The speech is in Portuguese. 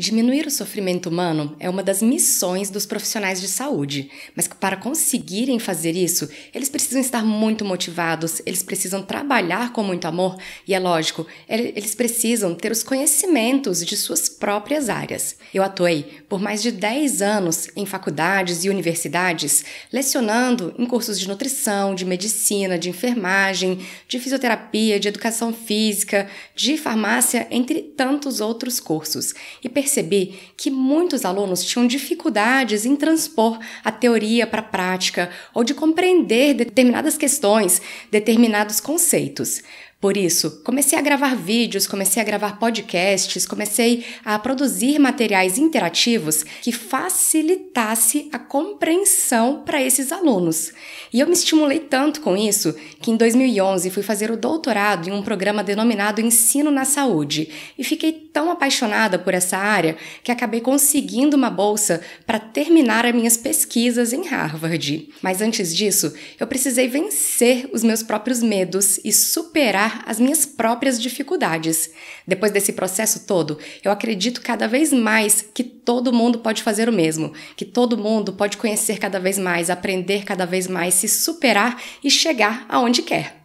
Diminuir o sofrimento humano é uma das missões dos profissionais de saúde, mas para conseguirem fazer isso, eles precisam estar muito motivados, eles precisam trabalhar com muito amor e, é lógico, eles precisam ter os conhecimentos de suas próprias áreas. Eu atuei por mais de 10 anos em faculdades e universidades, lecionando em cursos de nutrição, de medicina, de enfermagem, de fisioterapia, de educação física, de farmácia, entre tantos outros cursos. E percebi que muitos alunos tinham dificuldades em transpor a teoria para a prática ou de compreender determinadas questões, determinados conceitos. Por isso, comecei a gravar vídeos, comecei a gravar podcasts, comecei a produzir materiais interativos que facilitasse a compreensão para esses alunos. E eu me estimulei tanto com isso que em 2011 fui fazer o doutorado em um programa denominado Ensino na Saúde e fiquei tão apaixonada por essa área que acabei conseguindo uma bolsa para terminar as minhas pesquisas em Harvard. Mas antes disso, eu precisei vencer os meus próprios medos e superar enfrentar as minhas próprias dificuldades. Depois desse processo todo, eu acredito cada vez mais que todo mundo pode fazer o mesmo, que todo mundo pode conhecer cada vez mais, aprender cada vez mais, se superar e chegar aonde quer.